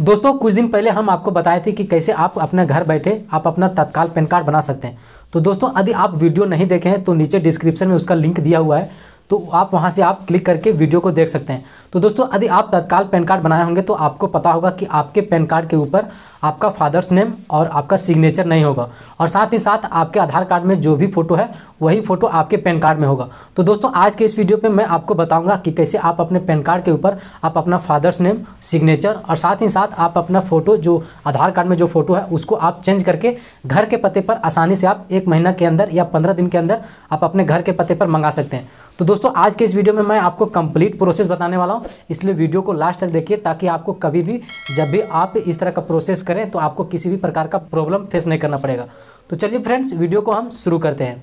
दोस्तों कुछ दिन पहले हम आपको बताए थे कि कैसे आप अपने घर बैठे आप अपना तत्काल पैन कार्ड बना सकते हैं तो दोस्तों यदि आप वीडियो नहीं देखे हैं तो नीचे डिस्क्रिप्शन में उसका लिंक दिया हुआ है तो आप वहां से आप क्लिक करके वीडियो को देख सकते हैं तो दोस्तों यदि आप तत्काल पैन कार्ड बनाए होंगे तो आपको पता होगा कि आपके पैन कार्ड के ऊपर आपका फादर्स नेम और आपका सिग्नेचर नहीं होगा और साथ ही साथ आपके आधार कार्ड में जो भी फ़ोटो है वही फ़ोटो आपके पैन कार्ड में होगा तो दोस्तों आज के इस वीडियो पे मैं आपको बताऊंगा कि कैसे आप अपने पैन कार्ड के ऊपर आप अपना फादर्स नेम सिग्नेचर और साथ ही साथ आप अपना फ़ोटो जो आधार कार्ड में जो फ़ोटो है उसको आप चेंज करके घर के पते पर आसानी से आप एक महीना के अंदर या पंद्रह दिन के अंदर आप अपने घर के पते पर मंगा सकते हैं तो दोस्तों आज के इस वीडियो में मैं आपको कंप्लीट प्रोसेस बताने वाला हूँ इसलिए वीडियो को लास्ट तक देखिए ताकि आपको कभी भी जब भी आप इस तरह का प्रोसेस करें तो आपको किसी भी प्रकार का प्रॉब्लम फेस नहीं करना पड़ेगा तो चलिए फ्रेंड्स वीडियो को हम शुरू करते हैं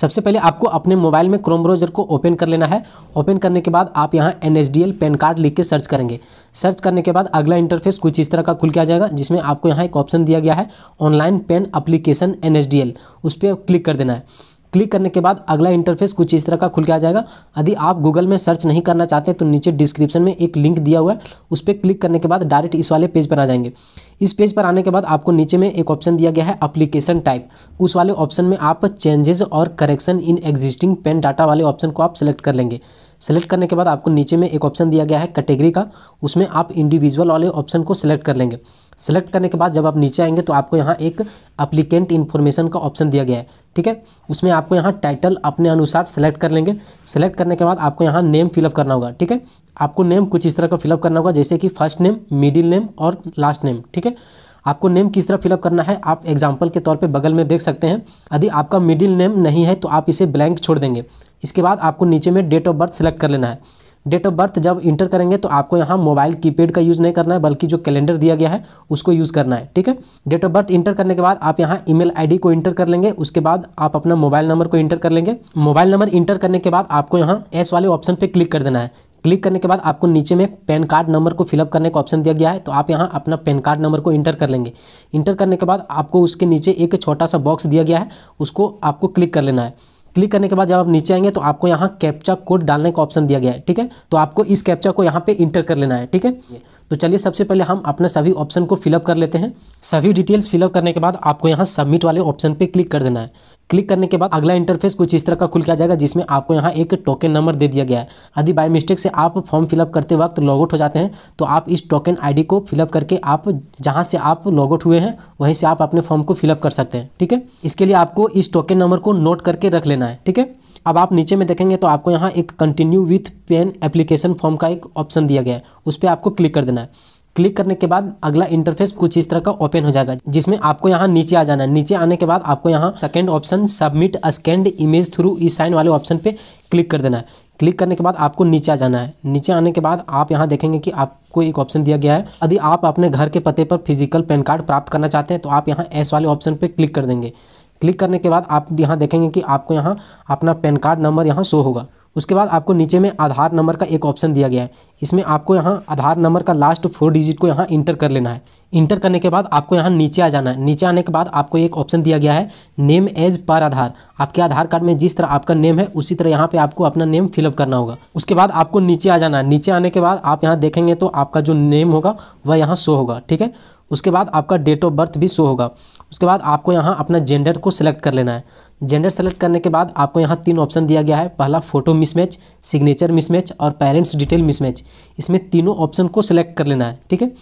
सबसे पहले आपको अपने मोबाइल में क्रोम ब्राउजर को ओपन कर लेना है ओपन करने के बाद आप यहाँ एन एच पैन कार्ड लिख के सर्च करेंगे सर्च करने के बाद अगला इंटरफेस कुछ इस तरह का खुल के आ जाएगा जिसमें आपको यहाँ एक ऑप्शन दिया गया है ऑनलाइन पेन अप्लीकेशन एन उस पर क्लिक कर देना है क्लिक करने के बाद अगला इंटरफेस कुछ इस तरह का खुल के आ जाएगा यदि आप गूगल में सर्च नहीं करना चाहते तो नीचे डिस्क्रिप्शन में एक लिंक दिया हुआ है उस पर क्लिक करने के बाद डायरेक्ट इस वाले पेज पर आ जाएंगे इस पेज पर आने के बाद आपको नीचे में एक ऑप्शन दिया गया है अप्लीकेशन टाइप उस वाले ऑप्शन में आप चेंजेज और correction in existing PAN data वाले ऑप्शन को आप सेलेक्ट कर लेंगे सेलेक्ट करने के बाद आपको नीचे में एक ऑप्शन दिया गया है कैटेगरी का उसमें आप इंडिविजुअल वाले ऑप्शन को सिलेक्ट कर लेंगे सेलेक्ट करने के बाद जब आप नीचे आएंगे तो आपको यहाँ एक अप्लीकेंट इन्फॉर्मेशन का ऑप्शन दिया गया है ठीक है उसमें आपको यहाँ टाइटल अपने अनुसार सेलेक्ट कर लेंगे सेलेक्ट करने के बाद आपको यहाँ नेम फिलअप करना होगा ठीक है आपको नेम कुछ इस तरह का फिलअप करना होगा जैसे कि फर्स्ट नेम मिडिल नेम और लास्ट नेम ठीक है आपको नेम किस तरह फिलअप करना है आप एग्जाम्पल के तौर पर बगल में देख सकते हैं यदि आपका मिडिल नेम नहीं है तो आप इसे ब्लैंक छोड़ देंगे इसके बाद आपको नीचे में डेट ऑफ बर्थ सेलेक्ट कर लेना है डेट ऑफ बर्थ जब इंटर करेंगे तो आपको यहाँ मोबाइल कीपैड का यूज़ नहीं करना है बल्कि जो कैलेंडर दिया गया है उसको यूज़ करना है ठीक है डेट ऑफ बर्थ इंटर करने के बाद आप यहाँ ईमेल आईडी को इंटर कर लेंगे उसके बाद आप अपना मोबाइल नंबर को इंटर कर लेंगे मोबाइल नंबर इंटर करने के बाद आपको यहाँ एस वाले ऑप्शन पर क्लिक कर देना है क्लिक करने के बाद आपको नीचे में पैन कार्ड नंबर को फिलअप करने का ऑप्शन दिया गया है तो आप यहाँ अपना पैन कार्ड नंबर को इंटर कर लेंगे इंटर करने के बाद आपको उसके नीचे एक छोटा सा बॉक्स दिया गया है उसको आपको क्लिक कर लेना है क्लिक करने के बाद जब आप नीचे आएंगे तो आपको यहाँ कैप्चा कोड डालने का ऑप्शन दिया गया है ठीक है तो आपको इस कैप्चा को यहाँ पे इंटर कर लेना है ठीक है तो चलिए सबसे पहले हम अपने सभी ऑप्शन को फिलअप कर लेते हैं सभी डिटेल्स फिलअप करने के बाद आपको यहाँ सबमिट वाले ऑप्शन पे क्लिक कर देना है क्लिक करने के बाद अगला इंटरफेस कुछ इस तरह का खुल किया जाएगा जिसमें आपको यहाँ एक टोकन नंबर दे दिया गया है यदि बाई मिस्टेक से आप फॉर्म फिलअप करते वक्त आउट हो जाते हैं तो आप इस टोकन आईडी को फिलअप करके आप जहाँ से आप लॉगआउट हुए हैं वहीं से आप अपने फॉर्म को फिलअप कर सकते हैं ठीक है इसके लिए आपको इस टोकन नंबर को नोट करके रख लेना है ठीक है अब आप नीचे में देखेंगे तो आपको यहाँ एक continue with PAN application form का एक ऑप्शन दिया गया है उस पर आपको क्लिक कर देना है क्लिक करने के बाद अगला इंटरफेस कुछ इस तरह का ओपन हो जाएगा जिसमें आपको यहाँ नीचे आ जाना है नीचे आने के बाद आपको यहाँ second option submit scanned image through e sign वाले ऑप्शन पे क्लिक कर देना है क्लिक करने के बाद आपको नीचे आ जाना है नीचे आने के बाद आप यहाँ देखेंगे कि आपको एक ऑप्शन दिया गया है यदि आप अपने घर के पते पर फिजिकल पैन कार्ड प्राप्त करना चाहते हैं तो आप यहाँ एस वाले ऑप्शन पर क्लिक कर देंगे क्लिक करने के बाद आप यहाँ देखेंगे कि आपको यहाँ अपना पैन कार्ड नंबर यहाँ शो होगा उसके बाद आपको नीचे में आधार नंबर का एक ऑप्शन दिया गया है इसमें आपको यहाँ आधार नंबर का लास्ट फोर डिजिट को यहाँ इंटर कर लेना है इंटर करने के बाद आपको यहाँ नीचे आ जाना है नीचे आने के बाद आपको एक ऑप्शन दिया गया है नेम एज पर आधार आपके आधार कार्ड में जिस तरह आपका नेम है उसी तरह यहाँ पे आपको अपना नेम फिलअप करना होगा उसके बाद आपको नीचे आ जाना है नीचे आने के बाद आप यहाँ देखेंगे तो आपका जो नेम होगा वह यहाँ शो होगा ठीक है उसके बाद आपका डेट ऑफ बर्थ भी शो होगा उसके बाद आपको यहाँ अपना जेंडर को सिलेक्ट कर लेना है जेंडर सेलेक्ट करने के बाद आपको यहाँ तीन ऑप्शन दिया गया है पहला फ़ोटो मिसमैच सिग्नेचर मिसमैच और पेरेंट्स डिटेल मिसमैच इसमें तीनों ऑप्शन को सिलेक्ट कर लेना है ठीक है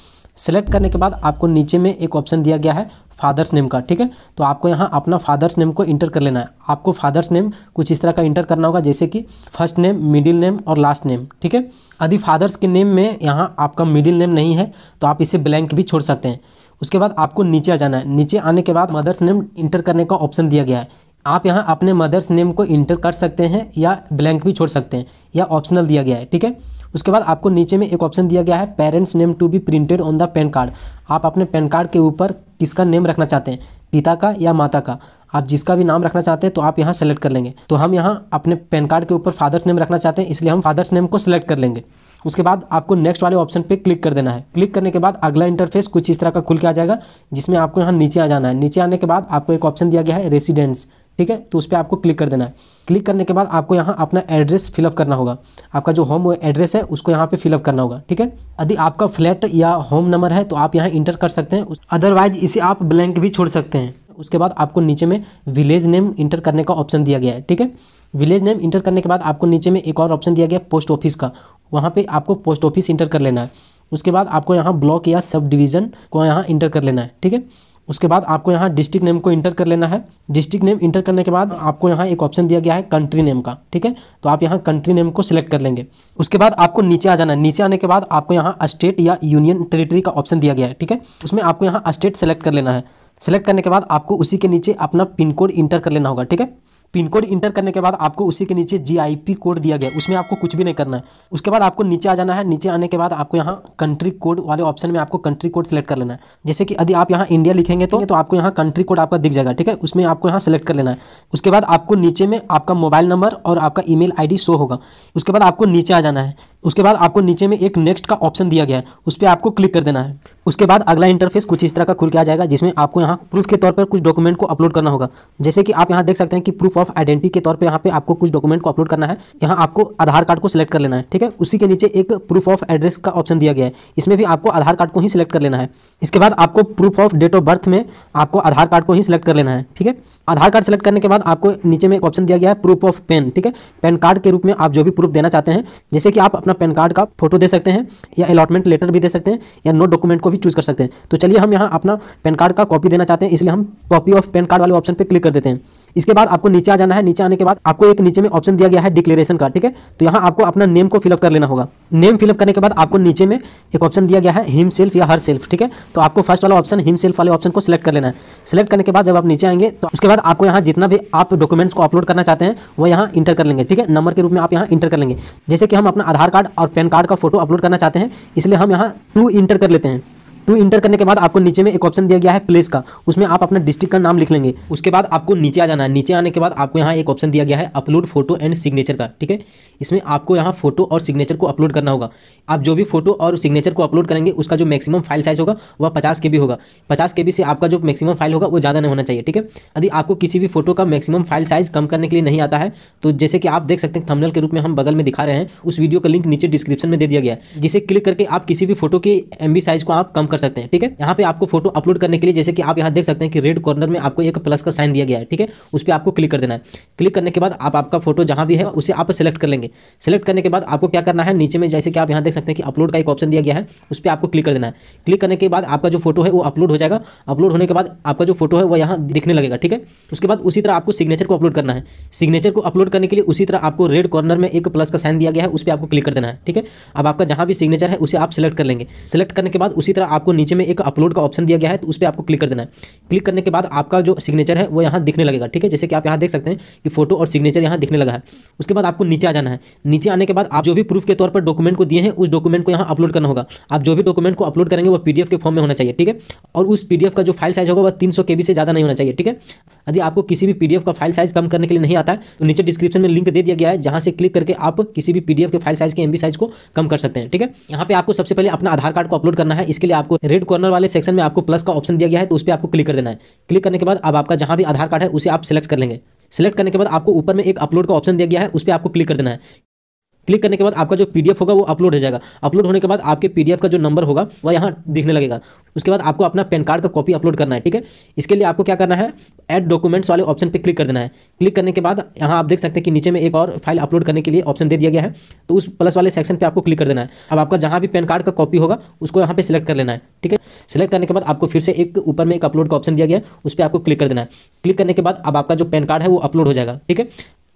सेलेक्ट करने के बाद आपको नीचे में एक ऑप्शन दिया गया है फादर्स नेम का ठीक है तो आपको यहाँ अपना फादर्स नेम को इंटर कर लेना है आपको फादर्स नेम कुछ इस तरह का इंटर करना होगा जैसे कि फर्स्ट नेम मिडिल नेम और लास्ट नेम ठीक है यदि फादर्स के नेम में यहाँ आपका मिडिल नेम नहीं है तो आप इसे ब्लैंक भी छोड़ सकते हैं उसके बाद आपको नीचे आ जाना है नीचे आने के बाद मदर्स नेम इंटर करने का ऑप्शन दिया गया है आप यहाँ अपने मदर्स नेम को इंटर कर सकते हैं या ब्लैंक भी छोड़ सकते हैं या ऑप्शनल दिया गया है ठीक है उसके बाद आपको नीचे में एक ऑप्शन दिया गया है parents name to be printed on the PAN card आप अपने पैन कार्ड के ऊपर किसका नेम रखना चाहते हैं पिता का या माता का आप जिसका भी नाम रखना चाहते हैं तो आप यहाँ सेलेक्ट कर लेंगे तो हम यहाँ अपने पैन कार्ड के ऊपर फादर्स नेम रखना चाहते हैं इसलिए हम फादर्स नेम को सिलेक्ट कर लेंगे उसके बाद आपको नेक्स्ट वाले ऑप्शन पे क्लिक कर देना है क्लिक करने के बाद अगला इंटरफेस कुछ इस तरह का खुल के आ जाएगा जिसमें आपको यहाँ नीचे आ जाना है नीचे आने के बाद आपको एक ऑप्शन दिया गया है रेसिडेंस ठीक है तो उस पर आपको क्लिक कर देना है क्लिक करने के बाद आपको यहाँ अपना एड्रेस फिलअप करना होगा आपका जो होम एड्रेस है उसको यहाँ पे फिलअप करना होगा ठीक है यदि आपका फ्लैट या होम नंबर है तो आप यहाँ इंटर कर सकते हैं अदरवाइज इसे आप ब्लैंक भी छोड़ सकते हैं उसके बाद आपको नीचे में विलेज नेम इंटर करने का ऑप्शन दिया गया है ठीक है विलेज नेम इंटर करने के बाद आपको नीचे में एक और ऑप्शन दिया गया पोस्ट ऑफिस का वहाँ पे आपको पोस्ट ऑफिस इंटर कर लेना है उसके बाद आपको यहाँ ब्लॉक या सब डिवीज़न को यहाँ इंटर कर लेना है ठीक है उसके बाद आपको यहाँ डिस्ट्रिक्ट नेम को इंटर कर लेना है डिस्ट्रिक्ट नेम इंटर करने के बाद आपको यहाँ एक ऑप्शन दिया गया है कंट्री नेम का ठीक है तो आप यहाँ कंट्री नेम को सिलेक्ट कर लेंगे उसके बाद आपको नीचे आ जाना है नीचे आने के बाद आपको यहाँ स्टेट या यूनियन टेरिटरी का ऑप्शन दिया गया है ठीक है उसमें आपको यहाँ स्टेट सेलेक्ट कर लेना है सेलेक्ट करने के बाद आपको उसी के नीचे अपना पिन कोड इंटर कर लेना होगा ठीक है पिन कोड इंटर करने के बाद आपको उसी के नीचे जी कोड दिया गया उसमें आपको कुछ भी नहीं करना है उसके बाद आपको नीचे आ जाना है नीचे आने के बाद आपको यहाँ कंट्री कोड वाले ऑप्शन में आपको कंट्री कोड सेलेक्ट कर लेना है जैसे कि यदि आप यहाँ इंडिया लिखेंगे तो, तो आपको यहाँ कंट्री कोड आपका दिख जाएगा ठीक है उसमें आपको यहाँ सेलेक्ट कर लेना है उसके बाद आपको नीचे में आपका मोबाइल नंबर और आपका ई मेल शो होगा उसके बाद आपको नीचे आ जाना है उसके बाद आपको नीचे में एक नेक्स्ट का ऑप्शन दिया गया है उस पर आपको क्लिक कर देना है उसके बाद अगला इंटरफेस कुछ इस तरह का खुल के आ जाएगा जिसमें आपको यहाँ प्रूफ के तौर पर कुछ डॉक्यूमेंट को अपलोड करना होगा जैसे कि आप यहाँ देख सकते हैं कि प्रूफ ऑफ आइडेंटिटी के तौर पर यहाँ पे आपको कुछ डॉक्यूमेंट को अपलोड करना है यहाँ आपको आधार कार्ड को सिलेक्ट कर लेना है ठीक है उसी के नीचे एक प्रूफ ऑफ एड्रेस का ऑप्शन दिया गया है इसमें भी आपको आधार कार्ड को ही सिलेक्ट कर लेना है इसके बाद आपको proof of date of birth में आपको आधार कार्ड को ही सिलेक्ट कर लेना है ठीक है आधार कार्ड सेलेक्ट करने के बाद आपको नीचे में एक ऑप्शन दिया गया है प्रूफ ऑफ पेन ठीक है पेन कार्ड के रूप में आप जो भी प्रूफ देना चाहते हैं जैसे कि आप अपना पैन कार्ड का फोटो दे सकते हैं या अलॉटमेंट लेटर भी दे सकते हैं या नोट डॉक्यूमेंट को भी चूज कर सकते हैं तो चलिए हम यहाँ अपना पैन कार्ड का कॉपी देना चाहते हैं इसलिए हम कॉपी ऑफ पैन कार्ड वाले ऑप्शन पर क्लिक कर देते हैं इसके बाद आपको नीचे आ जाना है नीचे आने के बाद आपको एक नीचे में ऑप्शन दिया गया है डिक्लेरेशन का ठीक है तो यहाँ आपको अपना नेम को फिलअप कर लेना होगा नेम फिलअप करने के बाद आपको नीचे में एक ऑप्शन दिया गया है हिम सेल्फ या हर सेल्फ ठीक है तो आपको फर्स्ट वाला ऑप्शन हिम सेल्फ वाले ऑप्शन को सिलेक्ट कर लेना है सिलेक्ट करने के बाद जब आप नीचे आएंगे तो उसके बाद आपको यहाँ जितना भी आप डॉक्यूमेंट्स को अपलोड करना चाहते हैं वो यहाँ इंटर कर लेंगे ठीक है नंबर के रूप में आप यहाँ इंटर कर लेंगे जैसे कि हम अपना आधार कार्ड और पैन कार्ड का फोटो अपलोड करना चाहते हैं इसलिए हम यहाँ टू इंटर कर लेते हैं टू इंटर करने के बाद आपको नीचे में एक ऑप्शन दिया गया है प्लेस का उसमें आप अपना डिस्ट्रिक्ट का नाम लिख लेंगे उसके बाद आपको नीचे आ जाना है नीचे आने के बाद आपको यहाँ एक ऑप्शन दिया गया है अपलोड फोटो एंड सिग्नेचर का ठीक है इसमें आपको यहाँ फोटो और सिग्नेचर को अपलोड करना होगा आप जो भी फोटो और सिग्नेचर को अपलोड करेंगे उसका जो मैक्सिमम फाइल साइज होगा वह पचास के होगा पचास के से आपका जो मैक्सिमम फाइल होगा वो ज़्यादा नहीं होना चाहिए ठीक है यदि आपको किसी भी फोटो का मैक्सिमम फाइल साइज कम करने के लिए नहीं आता है तो जैसे कि आप देख सकते हैं थमनल के रूप में हम बगल में दिखा रहे हैं उस वीडियो का लिंक नीचे डिस्क्रिप्शन में दे दिया गया जिसे क्लिक करके आप किसी भी फोटो के एम साइज को आप कम कर सकते हैं ठीक है यहाँ पे आपको फोटो अपलोड करने के लिए जैसे कि आप यहाँ देख सकते हैं कि रेड कॉर्नर में आपको एक प्लस का साइन दिया गया है ठीक है उस पर आपको क्लिक कर देना है क्लिक करने के बाद आप आपका फोटो जहाँ भी है उसे आप सेलेक्ट कर लेंगे सेलेक्ट करने के बाद आपको क्या करना है नीचे में जैसे कि आप यहाँ देख सकते हैं कि अपलोड का एक ऑप्शन दिया गया है उस पर आपको क्लिक कर देना है क्लिक करने के बाद आपका जो फोटो है वो अपलोड हो जाएगा अपलोड होने के बाद आपका जो फोटो है वो यहाँ दिखने लगेगा ठीक है उसके बाद उसी तरह आपको सिग्नेचर को अपलोड करना है सिग्नेचर को अपलोड करने के लिए उसी तरह आपको रेड कॉर्नर में एक प्लस का साइन दिया गया है उस पर आपको क्लिक कर देना है ठीक है अब आपका जहाँ भी सिग्नेचर है उसे आप सेलेक्ट कर लेंगे सेलेक्ट करने के बाद उसी तरह आप आपको नीचे में एक अपलोड का ऑप्शन दिया गया है तो उस पर आपको क्लिक कर देना है क्लिक करने के बाद आपका जो सिग्नेचर है वो यहाँ दिखने लगेगा ठीक है जैसे कि आप यहाँ देख सकते हैं कि फोटो और सिग्नेचर यहाँ दिखने लगा है उसके बाद आपको नीचे आ जाना है नीचे आने के बाद आप जो भी प्रूफ के तौर पर डॉक्यूमेंट को दिए हैं उस डॉक्यूमेंट को यहाँ अपलोड करना होगा आप जो भी डॉक्यूमेंट को अपलोड करेंगे वो पीडीएफ के फॉर्म में होना चाहिए ठीक है और उस पीडीएफ का जो फाइल साइज होगा वह तीन सौ केबी से ज़्यादा नहीं होना चाहिए ठीक है यदि आपको किसी भी पीडीएफ का फाइल साइज कम करने के लिए नहीं आता है तो नीचे डिस्क्रिप्शन में लिंक दे दिया गया है जहाँ से क्लिक करके आप किसी भी पीडीएफ के फाइल साइज के एमबी साइज को कम कर सकते हैं ठीक है यहाँ पे आपको सबसे पहले अपना आधार कार्ड को अपलोड करना है इसके लिए आपको आपको रेड कॉर्नर वाले सेक्शन में आपको प्लस का ऑप्शन दिया गया है तो उस पर आपको क्लिक कर देना है क्लिक करने के बाद अब आपका जहाँ भी आधार कार्ड है उसे आप सेलेक्ट कर लेंगे सेलेक्ट करने के बाद आपको ऊपर में एक अपलोड का ऑप्शन दिया गया है उस पर आपको क्लिक कर देना है क्लिक करने के बाद आपका जो पीडीएफ होगा वो अपलोड हो जाएगा अपलोड होने के बाद आपके पीडीएफ का जो नंबर होगा वह यहाँ दिखने लगेगा उसके बाद आपको अपना पैन कार्ड का कॉपी अपलोड करना है ठीक है इसके लिए आपको क्या करना है ऐड डॉक्यूमेंट्स वाले ऑप्शन पर क्लिक कर देना है क्लिक करने के बाद यहाँ आप देख सकते हैं कि नीचे में एक और फाइल अपलोड करने के लिए ऑप्शन दे दिया गया है तो उस प्लस वाले सेक्शन पर आपको क्लिक कर देना है अब आपका जहाँ भी पैन कार्ड का कॉपी होगा उसको यहाँ पर सिलेक्ट कर लेना है ठीक है सिलेक्ट करने के बाद आपको फिर से एक ऊपर में एक अपलोड का ऑप्शन दिया गया है उस पर आपको क्लिक कर देना है क्लिक करने के बाद अब आपका जो पैन कार्ड है वो अपलोड हो जाएगा ठीक है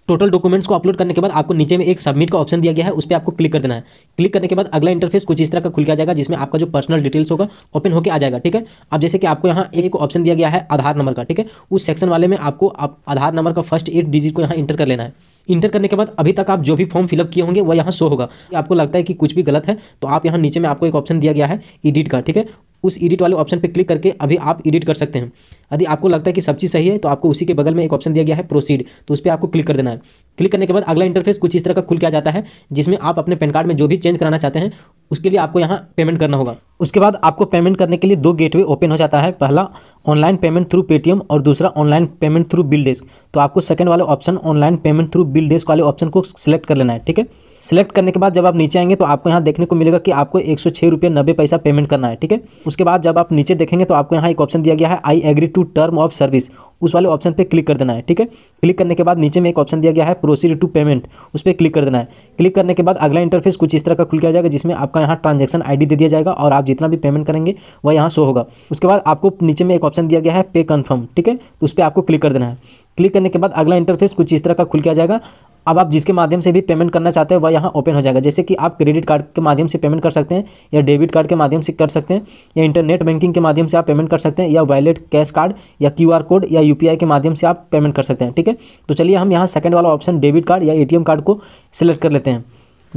टोटल डॉक्यूमेंट्स को अपलोड करने के बाद आपको नीचे में एक सबमिट का ऑप्शन दिया गया है उस पर आपको क्लिक कर देना है क्लिक करने के बाद अगला इंटरफेस कुछ इस तरह का खुल के आ जाएगा जिसमें आपका जो पर्सनल डिटेल्स होगा ओपन होकर आ जाएगा ठीक है अब जैसे कि आपको यहाँ एक ऑप्शन दिया गया है आधार नंबर का ठीक है उस सेक्शन वाले में आपको आप आधार नंबर का फर्स्ट एट डिजिट को यहाँ इंटर कर लेना है इंटर करने के बाद अभी तक आप जो भी फॉर्म फिलअप किए होंगे वह यहाँ शो होगा आपको लगता है कि कुछ भी गलत है तो आप यहाँ नीचे में आपको एक ऑप्शन दिया गया है एडिट का ठीक है उस एडिट वाले ऑप्शन पर क्लिक करके अभी आप एडिट कर सकते हैं यदि आपको लगता है कि सब चीज़ सही है तो आपको उसी के बगल में एक ऑप्शन दिया गया है प्रोसीड तो उस पर आपको क्लिक कर देना है क्लिक करने के बाद अगला इंटरफेस कुछ इस तरह का खुल के आ जाता है जिसमें आप अपने पैन कार्ड में जो भी चेंज कराना चाहते हैं उसके लिए आपको यहाँ पेमेंट करना होगा उसके बाद आपको पेमेंट करने के लिए दो गेटवे ओपन हो जाता है पहला ऑनलाइन पेमेंट थ्रू पेटीएम और दूसरा online payment through BillDesk तो आपको सेकंड वाले option online payment through BillDesk वाले ऑप्शन को सिलेक्ट कर लेना है ठीक है सेलेक्ट करने के बाद जब आप नीचे आएंगे तो आपको यहाँ देखने को मिलेगा कि आपको एक सौ छः रुपये नब्बे पैसा पेमेंट करना है ठीक है उसके बाद जब आप नीचे देखेंगे तो आपको यहाँ एक ऑप्शन दिया गया है I agree to term of service उस वाले ऑप्शन पे क्लिक कर देना है ठीक है क्लिक करने के बाद नीचे में एक ऑप्शन दिया गया है प्रोसीड टू पेमेंट उस पर क्लिक कर देना है क्लिक करने के बाद अगला इंटरफेस कुछ इस तरह का खुल किया जाएगा जिसमें आपका यहाँ ट्रांजेक्शन आई दे दिया जाएगा और आप जितना भी पेमेंट करेंगे वह यहाँ शो होगा उसके बाद आपको नीचे में एक ऑप्शन दिया गया है पे कन्फर्म ठीक है तो उस पर आपको क्लिक कर देना है क्लिक करने के बाद अगला इंटरफेस कुछ इस तरह का खुल किया जाएगा अब आप जिसके माध्यम से भी पेमेंट करना चाहते हैं वह यहाँ ओपन हो जाएगा जैसे कि आप क्रेडिट कार्ड के माध्यम से पेमेंट कर सकते हैं या डेबिट कार्ड के माध्यम से कर सकते हैं या इंटरनेट बैंकिंग के माध्यम से आप पेमेंट कर सकते हैं या वैलेट कैश कार्ड या क्यू कोड या यू के माध्यम से आप पेमेंट कर सकते हैं ठीक है तो चलिए हम यहाँ सेकेंड वाला ऑप्शन डेबिट कार्ड या ए कार्ड को सिलेक्ट कर लेते हैं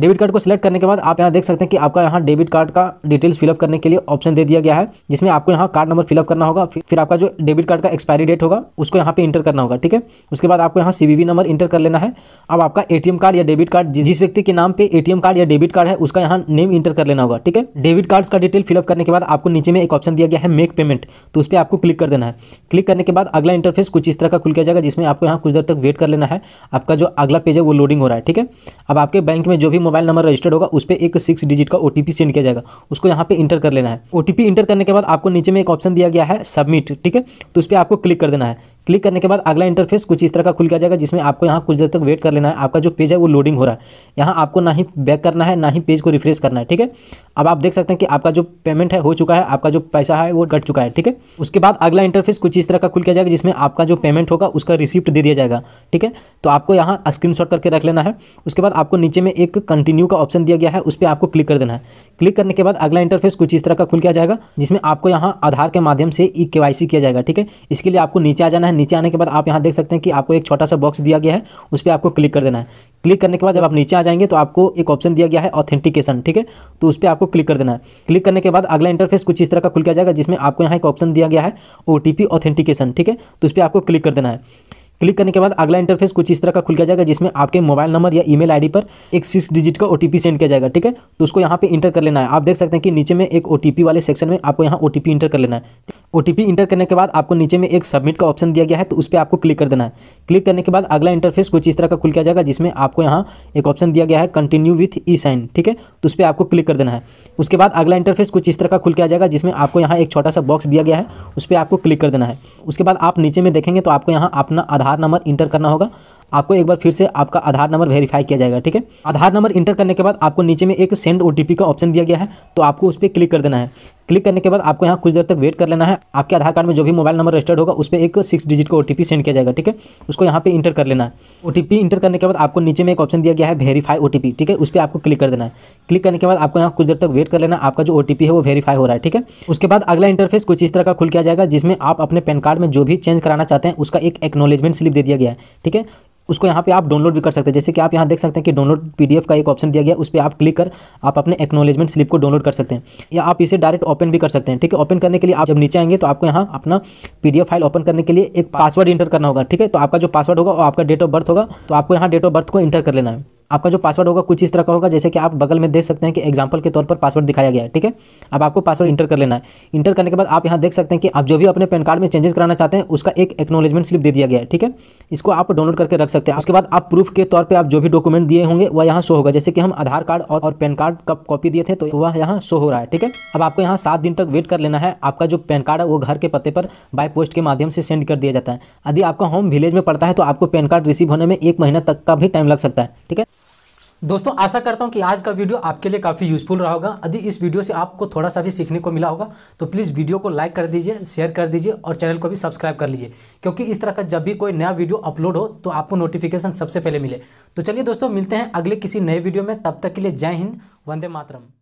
डेबिट कार्ड को सिलेक्ट करने के बाद आप यहाँ देख सकते हैं कि आपका यहाँ डेबिट कार्ड का डिटेल्स फिलअप करने के लिए ऑप्शन दे दिया गया है जिसमें आपको यहाँ कार्ड नंबर फिलअप करना होगा फिर आपका जो डेबिट कार्ड का एक्सपायरी डेट होगा उसको यहाँ पे इंटर करना होगा ठीक है उसके बाद आपको यहाँ सी नंबर इंटर कर लेना है अब आपका ए कार्ड या डेबिट कार्ड जिस व्यक्ति के नाम पे ए कार्ड या डेबिट कार्ड है उसका यहाँ नेम इंटर कर लेना होगा ठीक है डेबिट कार्ड का डिटेल फिलअप करने के बाद आपको नीचे में एक ऑप्शन दिया गया है मेक पेमेंट तो उस पर आपको क्लिक कर देना है क्लिक करने के बाद अगला इंटरफेस कुछ इस तरह का खुल किया जाएगा जिसमें आपको यहाँ कुछ देर तक वेट कर लेना है आपका जो अगला पेज है वो लोडिंग हो रहा है ठीक है अब आपके बैंक में जो भी मोबाइल नंबर रजिस्टर्ड होगा उस पर एक सिक्स डिजिट का ओ सेंड किया जाएगा उसको यहाँ पे इंटर कर लेना है ओ इंटर करने के बाद आपको नीचे में एक ऑप्शन दिया गया है सबमिट ठीक है तो उस पर आपको क्लिक कर देना है क्लिक करने के बाद अगला इंटरफेस कुछ इस तरह का खुल गया जाएगा जिसमें आपको यहाँ कुछ देर तक वेट कर लेना है आपका जो पेज है वो लोडिंग हो रहा है यहाँ आपको ना ही बैक करना है ना ही पेज को रिफ्रेश करना है ठीक है अब आप देख सकते हैं कि आपका जो पेमेंट है हो चुका है आपका जो पैसा है वो कट चुका है ठीक है उसके बाद अगला इंटरफेस कुछ इस तरह का खुल किया जाएगा जिसमें आपका जो पेमेंट होगा उसका रिसिप्ट दे दिया जाएगा ठीक है तो आपको यहाँ स्क्रीन करके रख लेना है उसके बाद आपको नीचे में एक कंटिन्यू का ऑप्शन दिया गया है उस पर आपको क्लिक कर देना है क्लिक करने के बाद अगला इंटरफेस कुछ इस तरह का खुल किया जाएगा जिसमें आपको यहाँ आधार के माध्यम से ई किया जाएगा ठीक है इसके लिए आपको नीचे आ जाना है है नीचे आने के बाद आप यहाँ देख सकते हैं कि आपको एक छोटा सा बॉक्स दिया गया है उस पर आपको क्लिक कर देना है क्लिक करने के बाद जब आप नीचे आ जाएंगे तो आपको एक ऑप्शन दिया गया है ऑथेंटिकेशन ठीक है तो उस पर आपको क्लिक कर देना है क्लिक करने के बाद अगला इंटरफेस कुछ इस तरह का खुल किया जाएगा जिसमें आपको यहाँ एक ऑप्शन दिया गया है ओ ऑथेंटिकेशन ठीक है तो उस पर आपको क्लिक कर देना है क्लिक करने के बाद अगला इंटरफेस कुछ इस तरह का खुल गया जाएगा जिसमें आपके मोबाइल नंबर या ईमेल आईडी पर एक सिक्स डिजिट का ओटीपी सेंड किया जाएगा ठीक है तो उसको यहाँ पे इंटर कर लेना है आप देख सकते हैं कि नीचे में एक ओटीपी वाले सेक्शन में आपको यहाँ ओटीपी इंटर कर लेना है ओटीपी इंटर करने के बाद आपको नीचे में एक सबमिट का ऑप्शन दिया गया है तो उस पर आपको क्लिक कर देना है क्लिक करने के बाद अगला इंटरफेस कुछ इस तरह का खुल किया जाएगा जिसमें आपको यहाँ एक ऑप्शन दिया गया है कंटिन्यू विथ ई साइन ठीक है तो उस पर आपको क्लिक कर देना है उसके बाद अगला इंटरफेस कुछ इस तरह का खुल किया जाएगा जिसमें आपको यहाँ एक छोटा सा बॉक्स दिया गया है उस पर आपको क्लिक कर देना है उसके बाद आप नीचे में देखेंगे तो आपको यहाँ अपना आधार आधार नंबर इंटर करना होगा आपको एक बार फिर से आपका आधार नंबर वेरीफाई किया जाएगा ठीक है आधार नंबर इंटर करने के बाद आपको नीचे में एक सेंड ओटीपी का ऑप्शन दिया गया है तो आपको उस पर क्लिक कर देना है क्लिक करने के बाद आपको यहाँ कुछ देर तक वेट कर लेना है आपके आधार कार्ड में जो भी मोबाइल नंबर रजिस्टर्ड होगा उस पर एक सिक्स डिजिट का ओ सेंड किया जाएगा ठीक है उसको यहाँ पे इंटर कर लेना है ओ इंटर करने के बाद आपको नीचे में एक ऑप्शन दिया गया है वेरीफाई ओ ठीक है उस पर आपको क्लिक कर देना है क्लिक करने के बाद आपको यहाँ कुछ देर तक वेट कर लेना आपका जो ओ है वो वेरीफाई हो रहा है ठीक है उसके बाद अगला इंटरफेस कुछ इस तरह का खुल किया जाएगा जिसमें आप अपने पैन कार्ड में जो भी चेंज कराना चाहते हैं उसका एक एक्नोलेजमेंट स्लिप दे दिया गया है ठीक है उसको यहाँ पे आप डाउनलोड भी कर सकते हैं जैसे कि आप यहाँ देख सकते हैं कि डाउनलोड पीडीएफ का एक ऑप्शन दिया गया उस पर आप क्लिक कर आप अपने एक्नोलेजमेंट स्लिप को डाउनलोड कर सकते हैं या आप इसे डायरेक्ट ओपन भी कर सकते हैं ठीक है ओपन करने के लिए आप जब नीचे आएंगे तो आपको यहाँ अपना पी फाइल ओपन करने के लिए एक पासवर्ड इंटर करना होगा ठीक है तो आपका जो पासवर्ड होगा और आपका डेट ऑफ बर्थ होगा तो आपको यहाँ डेट ऑफ बर्थ को इंटर कर लेना है आपका जो पासवर्ड होगा कुछ इस तरह का होगा जैसे कि आप बगल में देख सकते हैं कि एग्जाम्पल के तौर पर पासवर्ड दिखाया गया है ठीक है अब आपको पासवर्ड इंटर कर लेना है इंटर करने के बाद आप यहाँ देख सकते हैं कि आप जो भी अपने पैन कार्ड में चेंजेस कराना चाहते हैं उसका एक एक्नोलेजमेंट स्लिप दे दिया गया है ठीक है इसको आप डाउनलोड करके रख सकते हैं उसके बाद आप प्रूफ के तौर पर आप जो भी डॉक्यूमेंट दिए होंगे वह यहाँ शो होगा जैसे कि हम आधार कार्ड और पैन कार्ड का कॉपी दिए थे तो वह यहाँ शो हो रहा है ठीक है अब आपको यहाँ सात दिन तक वेट कर लेना है आपका जो पैन कार्ड है वो घर के पते पर बाय पोस्ट के माध्यम से सेंड कर दिया जाता है यदि आपका होम विलेज में पड़ता है तो आपको पैन कार्ड रिसीव होने में एक महीना तक का भी टाइम लग सकता है ठीक है दोस्तों आशा करता हूँ कि आज का वीडियो आपके लिए काफ़ी यूजफुल रहा होगा यदि इस वीडियो से आपको थोड़ा सा भी सीखने को मिला होगा तो प्लीज़ वीडियो को लाइक कर दीजिए शेयर कर दीजिए और चैनल को भी सब्सक्राइब कर लीजिए क्योंकि इस तरह का जब भी कोई नया वीडियो अपलोड हो तो आपको नोटिफिकेशन सबसे पहले मिले तो चलिए दोस्तों मिलते हैं अगले किसी नए वीडियो में तब तक के लिए जय हिंद वंदे मातरम